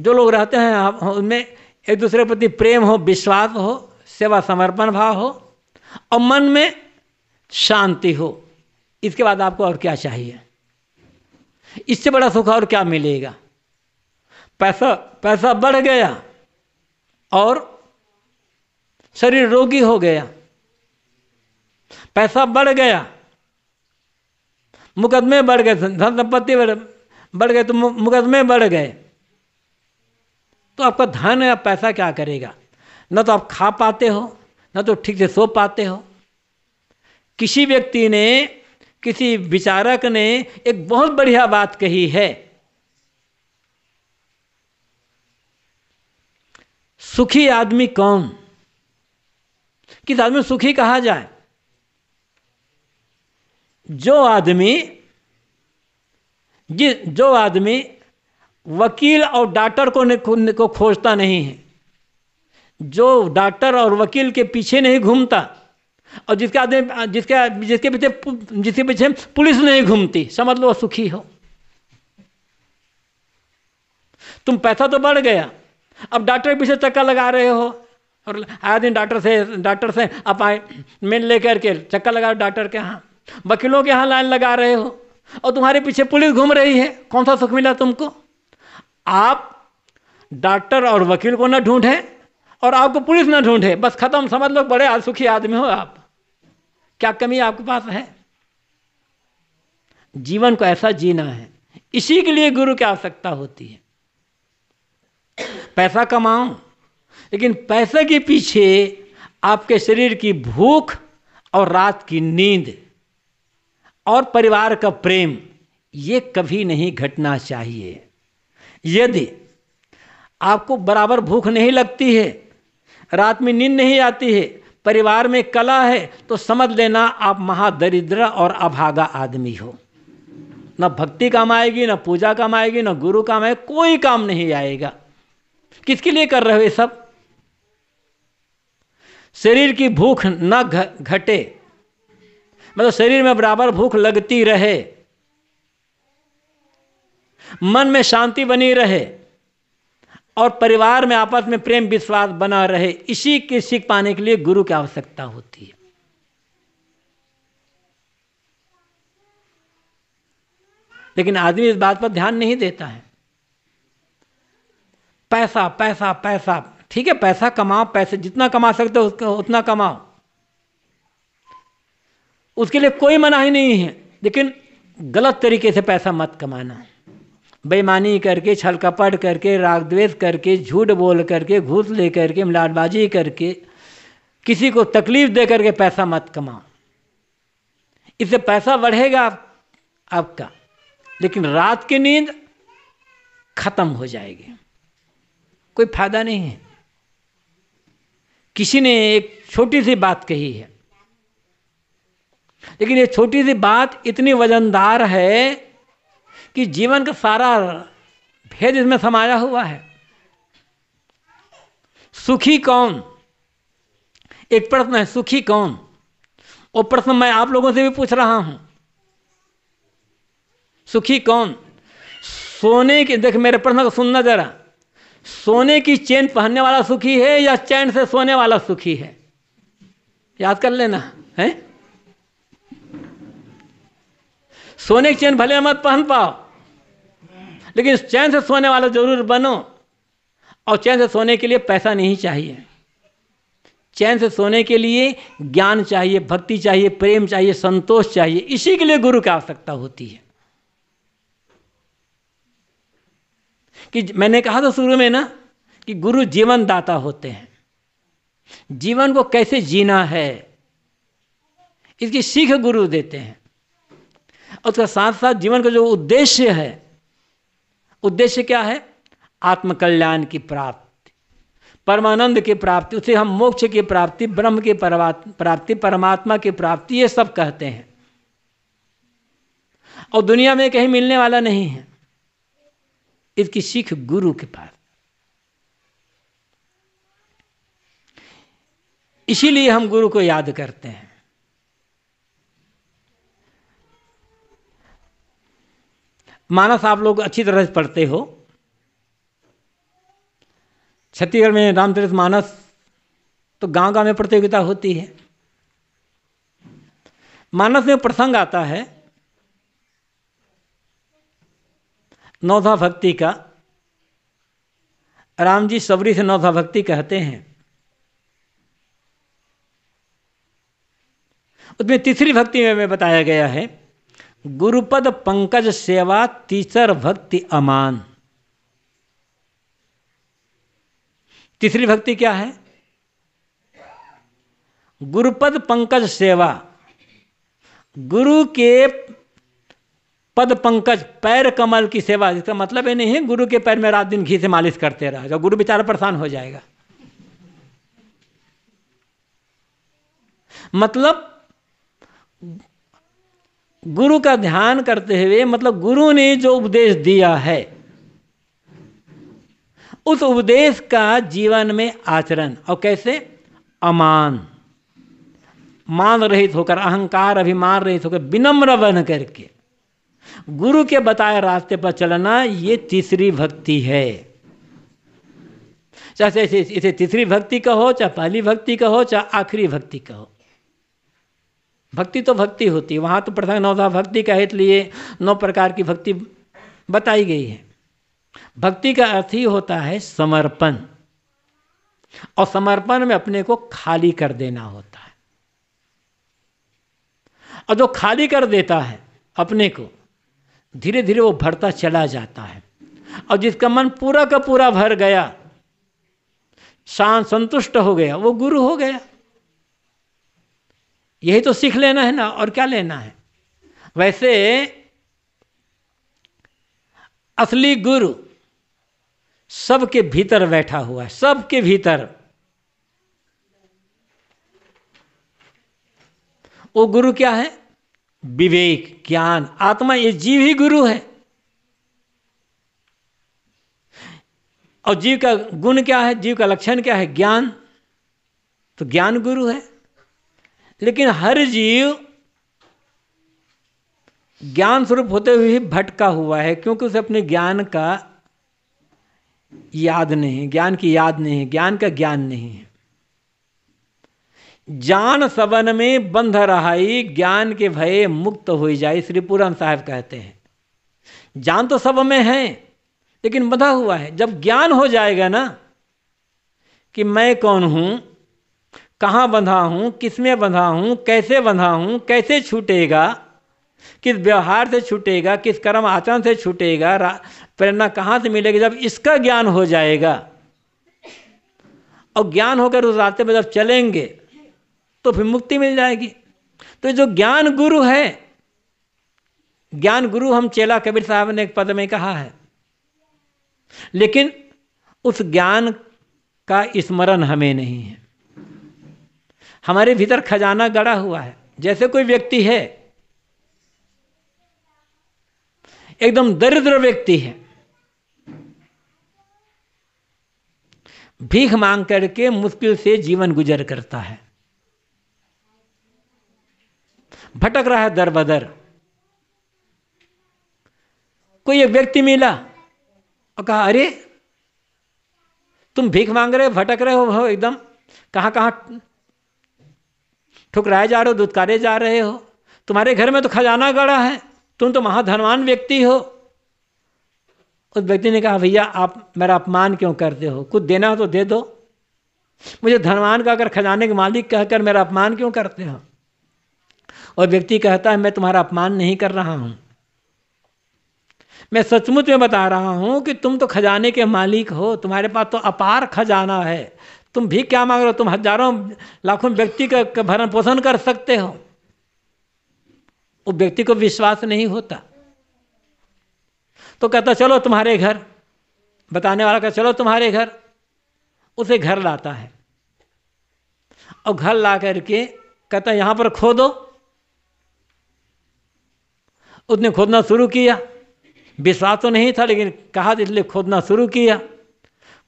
S1: जो लोग रहते हैं उनमें एक दूसरे के प्रति प्रेम हो विश्वास हो सेवा समर्पण भाव हो और मन में शांति हो इसके बाद आपको और क्या चाहिए इससे बड़ा सुख और क्या मिलेगा पैसा पैसा बढ़ गया और शरीर रोगी हो गया पैसा बढ़ गया मुकदमे बढ़ गए धन संपत्ति बढ़ गए तो मुकदमे बढ़ गए तो आपका धन या पैसा क्या करेगा न तो आप खा पाते हो न तो ठीक से सो पाते हो किसी व्यक्ति ने किसी विचारक ने एक बहुत बढ़िया बात कही है सुखी आदमी कौन किस आदमी सुखी कहा जाए जो आदमी जिस जो आदमी वकील और डॉक्टर को, को खोजता नहीं है जो डॉक्टर और वकील के पीछे नहीं घूमता और जिसके आदमी जिसके जिसके पीछे जिसके पीछे पुलिस नहीं घूमती समझ लो सुखी हो तुम पैसा तो बढ़ गया अब डॉक्टर के पीछे चक्का लगा रहे हो और आए दिन डॉक्टर से डॉक्टर से आप आए मेन लेकर के चक्का लगा डॉक्टर के यहाँ वकीलों के यहाँ लाइन लगा रहे हो और तुम्हारे पीछे पुलिस घूम रही है कौन सा सुख मिला तुमको आप डॉक्टर और वकील को ना ढूंढें और आपको पुलिस ना ढूंढे बस खत्म समझ लो बड़े सुखी आदमी हो आप क्या कमी आपके पास है जीवन को ऐसा जीना है इसी के लिए गुरु की आवश्यकता होती है पैसा कमाओ लेकिन पैसे के पीछे आपके शरीर की भूख और रात की नींद और परिवार का प्रेम ये कभी नहीं घटना चाहिए यदि आपको बराबर भूख नहीं लगती है रात में नींद नहीं आती है परिवार में कला है तो समझ लेना आप महादरिद्र और अभागा आदमी हो न भक्ति काम आएगी ना पूजा काम आएगी ना गुरु काम आएगा कोई काम नहीं आएगा किसके लिए कर रहे हो ये सब शरीर की भूख न घटे मतलब शरीर में बराबर भूख लगती रहे मन में शांति बनी रहे और परिवार में आपस में प्रेम विश्वास बना रहे इसी के सीख पाने के लिए गुरु की आवश्यकता होती है लेकिन आदमी इस बात पर ध्यान नहीं देता है पैसा पैसा पैसा ठीक है पैसा कमाओ पैसे जितना कमा सकते हो उतना कमाओ उसके लिए कोई मना ही नहीं है लेकिन गलत तरीके से पैसा मत कमाना बेईमानी करके छल कपट करके राग द्वेष करके झूठ बोल करके घूस ले करके मिलाटबाजी करके किसी को तकलीफ दे करके पैसा मत कमाओ इससे पैसा बढ़ेगा आप, आपका लेकिन रात की नींद खत्म हो जाएगी कोई फायदा नहीं है किसी ने एक छोटी सी बात कही है लेकिन ये छोटी सी बात इतनी वजनदार है कि जीवन का सारा भेद इसमें समाया हुआ है सुखी कौन एक प्रश्न है सुखी कौन वो प्रश्न मैं आप लोगों से भी पूछ रहा हूं सुखी कौन सोने के देख मेरे प्रश्न को सुनना जरा सोने की चेन पहनने वाला सुखी है या चैन से सोने वाला सुखी है याद कर लेना है सोने की चेन भले मत पहन पाओ लेकिन चैन से सोने वाला ज़रूर बनो और चैन से सोने के लिए पैसा नहीं चाहिए चैन से सोने के लिए ज्ञान चाहिए भक्ति चाहिए प्रेम चाहिए संतोष चाहिए इसी के लिए गुरु की आवश्यकता होती है कि मैंने कहा था शुरू में ना कि गुरु जीवन दाता होते हैं जीवन को कैसे जीना है इसकी सीख गुरु देते हैं और उसके साथ साथ जीवन का जो उद्देश्य है उद्देश्य क्या है आत्मकल्याण की प्राप्ति परमानंद की प्राप्ति उसे हम मोक्ष की प्राप्ति ब्रह्म की प्राप्ति परमात्मा की प्राप्ति ये सब कहते हैं और दुनिया में कहीं मिलने वाला नहीं है इसकी सिख गुरु के पास इसीलिए हम गुरु को याद करते हैं मानस आप लोग अच्छी तरह से पढ़ते हो छत्तीसगढ़ में रामचरित मानस तो गांव गांव में प्रतियोगिता होती है मानस में प्रसंग आता है नौधा भक्ति का राम जी सबरी से नौधा भक्ति कहते हैं उसमें तीसरी भक्ति में बताया गया है गुरुपद पंकज सेवा तीसर भक्ति अमान तीसरी भक्ति क्या है गुरुपद पंकज सेवा गुरु के पद पंकज पैर कमल की सेवा इसका मतलब ये नहीं है गुरु के पैर में रात दिन घी से मालिश करते रहा जो गुरु बेचारा परेशान हो जाएगा मतलब गुरु का ध्यान करते हुए मतलब गुरु ने जो उपदेश दिया है उस उपदेश का जीवन में आचरण और कैसे अमान मान रहित होकर अहंकार अभिमान रहित होकर विनम्र बन करके गुरु के बताए रास्ते पर चलना ये तीसरी भक्ति है चाहे इसे तीसरी भक्ति कहो चाहे पहली भक्ति कहो चाहे आखिरी भक्ति कहो भक्ति तो भक्ति होती है वहाँ तो प्रथम नवधा भक्ति का लिए नौ प्रकार की भक्ति बताई गई है भक्ति का अर्थ ही होता है समर्पण और समर्पण में अपने को खाली कर देना होता है और जो खाली कर देता है अपने को धीरे धीरे वो भरता चला जाता है और जिसका मन पूरा का पूरा भर गया शांत संतुष्ट हो गया वो गुरु हो गया यही तो सीख लेना है ना और क्या लेना है वैसे असली गुरु सबके भीतर बैठा हुआ है सबके भीतर वो गुरु क्या है विवेक ज्ञान आत्मा ये जीव ही गुरु है और जीव का गुण क्या है जीव का लक्षण क्या है ज्ञान तो ज्ञान गुरु है लेकिन हर जीव ज्ञान स्वरूप होते हुए ही भटका हुआ है क्योंकि उसे अपने ज्ञान का याद नहीं ज्ञान की याद नहीं है ज्ञान का ज्ञान नहीं है जान सवन में बंध रहाई ज्ञान के भय मुक्त हो जाए श्री पूरन साहब कहते हैं जान तो सब में है लेकिन बंधा हुआ है जब ज्ञान हो जाएगा ना कि मैं कौन हूं कहाँ बंधा हूँ किस में बंधा हूँ कैसे बंधा हूँ कैसे छूटेगा किस व्यवहार से छूटेगा किस कर्म आचरण से छूटेगा प्रेरणा कहाँ से मिलेगी जब इसका ज्ञान हो जाएगा और ज्ञान होकर उस रास्ते पर जब चलेंगे तो फिर मुक्ति मिल जाएगी तो जो ज्ञान गुरु है ज्ञान गुरु हम चेला कबीर साहब ने एक पद में कहा है लेकिन उस ज्ञान का स्मरण हमें नहीं है हमारे भीतर खजाना गड़ा हुआ है जैसे कोई व्यक्ति है एकदम दरिद्र व्यक्ति है भीख मांग करके मुश्किल से जीवन गुजर करता है भटक रहा है दर बदर कोई एक व्यक्ति मिला और कहा अरे तुम भीख मांग रहे हो भटक रहे हो एकदम कहां कहां ठुकराए जा रहे हो दुदकारे जा रहे हो तुम्हारे घर में तो खजाना गड़ा है तुम तो महाधनवान व्यक्ति हो उस व्यक्ति ने कहा भैया आप मेरा अपमान क्यों करते हो कुछ देना हो तो दे दो मुझे धनवान का अगर खजाने के मालिक कहकर मेरा अपमान क्यों करते हो और व्यक्ति कहता है मैं तुम्हारा अपमान नहीं कर रहा हूं मैं सचमुच में बता रहा हूं कि तुम तो खजाने के मालिक हो तुम्हारे पास तो अपार खजाना है तुम भी क्या मांग रहे हो तुम हजारों लाखों व्यक्ति का भरण पोषण कर सकते हो वो व्यक्ति को विश्वास नहीं होता तो कहता चलो तुम्हारे घर बताने वाला कहता चलो तुम्हारे घर उसे घर लाता है और घर ला करके कहता यहां पर खोदो उसने खोदना शुरू किया विश्वास तो नहीं था लेकिन कहा इसलिए खोदना शुरू किया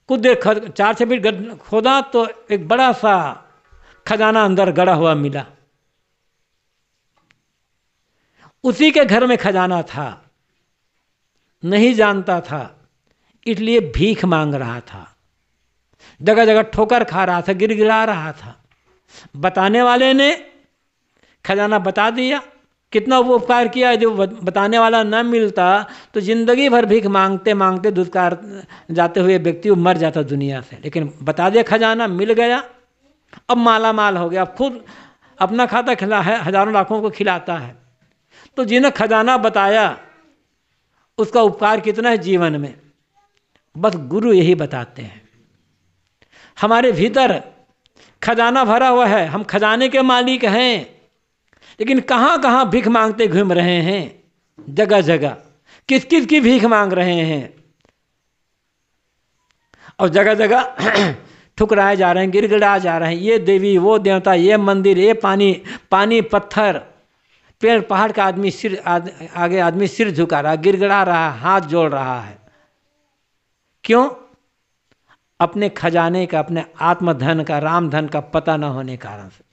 S1: कुछ देर खद चार छः फीट खोदा तो एक बड़ा सा खजाना अंदर गड़ा हुआ मिला उसी के घर में खजाना था नहीं जानता था इसलिए भीख मांग रहा था जगह जगह ठोकर खा रहा था गिर गिरा रहा था बताने वाले ने खजाना बता दिया कितना वो उपकार किया जो बताने वाला न मिलता तो जिंदगी भर भीख मांगते मांगते दुष्कार जाते हुए व्यक्ति वो मर जाता दुनिया से लेकिन बता दिया खजाना मिल गया अब माला माल हो गया अब खुद अपना खाता खिला है हजारों लाखों को खिलाता है तो जिन्हें खजाना बताया उसका उपकार कितना है जीवन में बस गुरु यही बताते हैं हमारे भीतर खजाना भरा हुआ है हम खजाने के मालिक हैं लेकिन कहाँ कहाँ भीख मांगते घूम रहे हैं जगह जगह किस किस की भीख मांग रहे हैं और जगह जगह ठुकराए जा रहे हैं गिरगड़ा जा रहे हैं ये देवी वो देवता ये मंदिर ये पानी पानी पत्थर पेड़ पहाड़ का आदमी सिर आद, आगे आदमी सिर झुका रहा गिरगड़ा रहा हाथ जोड़ रहा है क्यों अपने खजाने का अपने आत्मधन का रामधन का पता न होने कारण से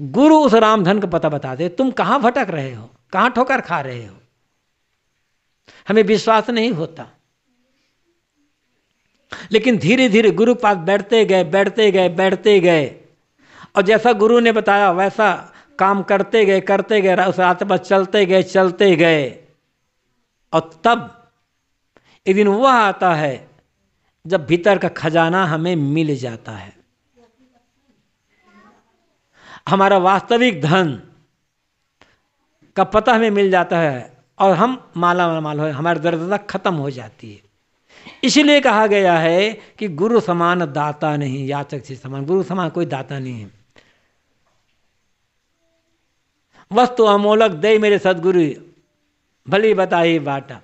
S1: गुरु उस रामधन का पता बता दे तुम कहां भटक रहे हो कहां ठोकर खा रहे हो हमें विश्वास नहीं होता लेकिन धीरे धीरे गुरु पास बैठते गए बैठते गए बैठते गए और जैसा गुरु ने बताया वैसा काम करते गए करते गए उस रात पर चलते गए चलते गए और तब एक दिन वह आता है जब भीतर का खजाना हमें मिल जाता है हमारा वास्तविक धन का पता हमें मिल जाता है और हम माला माल हो हमारी दर्दता खत्म हो जाती है इसीलिए कहा गया है कि गुरु समान दाता नहीं याचक से समान गुरु समान कोई दाता नहीं है वस्तु तो अमोलक दे मेरे सदगुरु भली बताई बाटा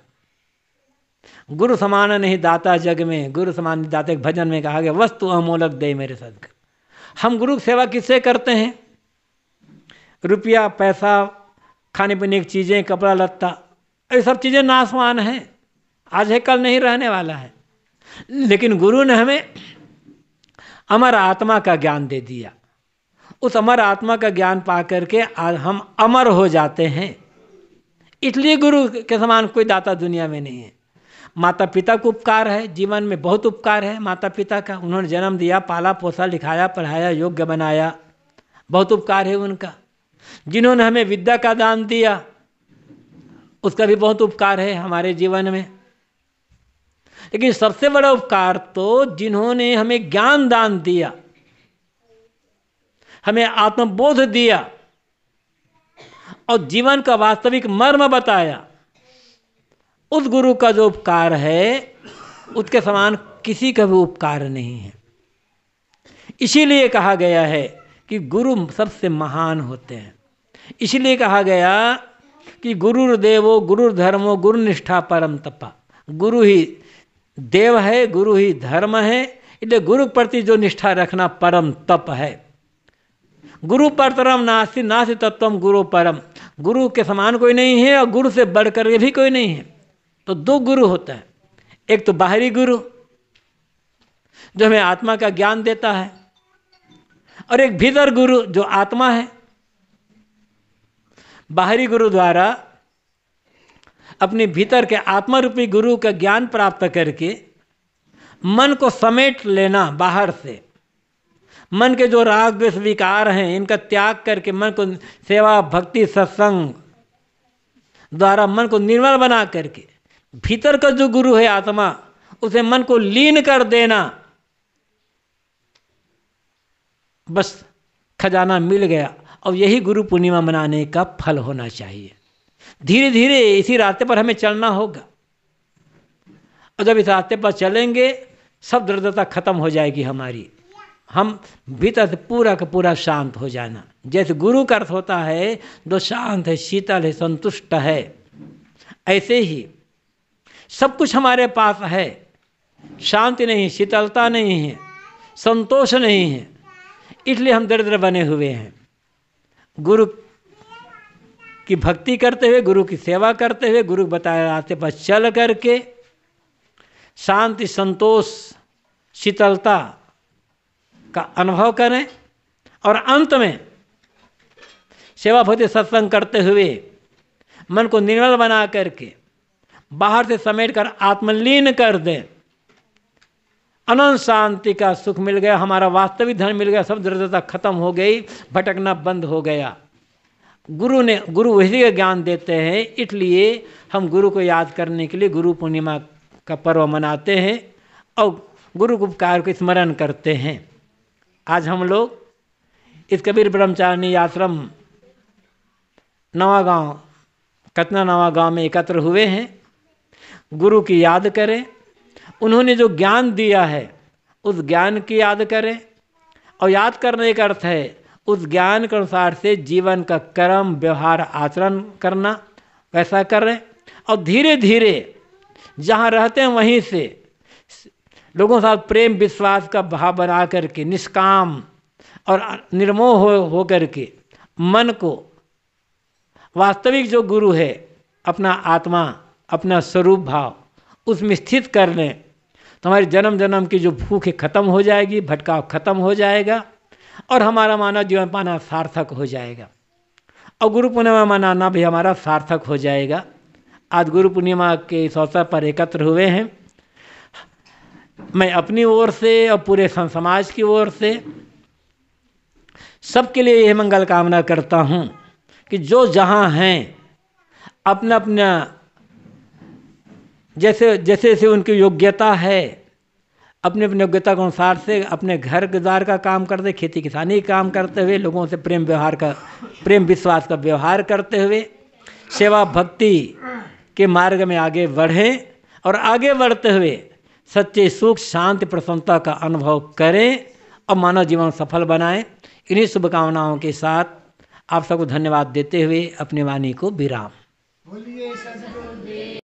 S1: गुरु समान नहीं दाता जग में गुरु समान दाता एक भजन में कहा गया वस्तु तो अमोलक दे मेरे सदगुरु हम गुरु सेवा किससे करते हैं रुपया पैसा खाने पीने की चीज़ें कपड़ा लत्ता ये सब चीज़ें नासवान हैं आज है कल नहीं रहने वाला है लेकिन गुरु ने हमें अमर आत्मा का ज्ञान दे दिया उस अमर आत्मा का ज्ञान पा करके आज हम अमर हो जाते हैं इसलिए गुरु के समान कोई दाता दुनिया में नहीं है माता पिता को उपकार है जीवन में बहुत उपकार है माता पिता का उन्होंने जन्म दिया पाला पोसा लिखाया पढ़ाया योग्य बनाया बहुत उपकार है उनका जिन्होंने हमें विद्या का दान दिया उसका भी बहुत उपकार है हमारे जीवन में लेकिन सबसे बड़ा उपकार तो जिन्होंने हमें ज्ञान दान दिया हमें आत्मबोध दिया और जीवन का वास्तविक मर्म बताया उस गुरु का जो उपकार है उसके समान किसी का भी उपकार नहीं है इसीलिए कहा गया है कि गुरु सबसे महान होते हैं इसलिए कहा गया कि गुरुर्देवो गुरुर्धर्मो गुरु निष्ठा परम तपा गुरु ही देव है गुरु ही धर्म है इसलिए गुरु प्रति जो निष्ठा रखना परम तप है गुरु परतरम तो नास्ति नास्ति तत्व गुरु परम गुरु के समान कोई नहीं है और गुरु से बढ़कर के भी कोई नहीं है तो दो गुरु होते हैं एक तो बाहरी गुरु जो हमें आत्मा का ज्ञान देता है और एक भीतर गुरु जो आत्मा है बाहरी गुरु द्वारा अपने भीतर के आत्मा रूपी गुरु का ज्ञान प्राप्त करके मन को समेट लेना बाहर से मन के जो राग द्वेष विकार हैं इनका त्याग करके मन को सेवा भक्ति सत्संग द्वारा मन को निर्मल बना करके भीतर का जो गुरु है आत्मा उसे मन को लीन कर देना बस खजाना मिल गया और यही गुरु पूर्णिमा मनाने का फल होना चाहिए धीरे धीरे इसी रास्ते पर हमें चलना होगा और जब इस रास्ते पर चलेंगे सब दृढ़ता खत्म हो जाएगी हमारी हम भीतर से पूरा का पूरा शांत हो जाना जैसे गुरु का अर्थ होता है जो शांत है शीतल है संतुष्ट है ऐसे ही सब कुछ हमारे पास है शांति नहीं शीतलता नहीं है संतोष नहीं है इसलिए हम दरिद्र बने हुए हैं गुरु की भक्ति करते हुए गुरु की सेवा करते हुए गुरु बताए रास्ते पर चल करके शांति संतोष शीतलता का अनुभव करें और अंत में सेवा भक्ति सत्संग करते हुए मन को निर्मल बना करके बाहर से समेट कर आत्मलीन कर दें अनंत शांति का सुख मिल गया हमारा वास्तविक धन मिल गया सब दृढ़ता खत्म हो गई भटकना बंद हो गया गुरु ने गुरु वही ज्ञान देते हैं इसलिए हम गुरु को याद करने के लिए गुरु पूर्णिमा का पर्व मनाते हैं और गुरु उपकार को स्मरण करते हैं आज हम लोग इस कबीर ब्रह्मचारिणी आश्रम नवा कतना नवा में एकत्र हुए हैं गुरु की याद करें उन्होंने जो ज्ञान दिया है उस ज्ञान की याद करें और याद करने का अर्थ है उस ज्ञान के अनुसार से जीवन का कर्म व्यवहार आचरण करना वैसा करें और धीरे धीरे जहाँ रहते हैं वहीं से लोगों के साथ प्रेम विश्वास का भाव बना करके निष्काम और निर्मोह हो हो के मन को वास्तविक जो गुरु है अपना आत्मा अपना स्वरूप भाव उसमें स्थित कर लें तुम्हारी जन्म जन्म की जो भूख है ख़त्म हो जाएगी भटकाव ख़त्म हो जाएगा और हमारा मानव जीवन पाना सार्थक हो जाएगा और गुरु पूर्णिमा मनाना भी हमारा सार्थक हो जाएगा आज गुरु पूर्णिमा के इस अवसर पर एकत्र हुए हैं मैं अपनी ओर से और पूरे समाज की ओर से सबके लिए यह मंगल कामना करता हूँ कि जो जहाँ हैं अपना अपना जैसे जैसे जैसे उनकी योग्यता है अपने अपने योग्यता के अनुसार से अपने घर गुजार का काम करते खेती किसानी का काम करते हुए लोगों से प्रेम व्यवहार का प्रेम विश्वास का व्यवहार करते हुए सेवा भक्ति के मार्ग में आगे बढ़ें और आगे बढ़ते हुए सच्चे सुख शांति प्रसन्नता का अनुभव करें और मानव जीवन सफल बनाएं इन्हीं शुभकामनाओं के साथ आप सबको धन्यवाद देते हुए अपनी वाणी को विराम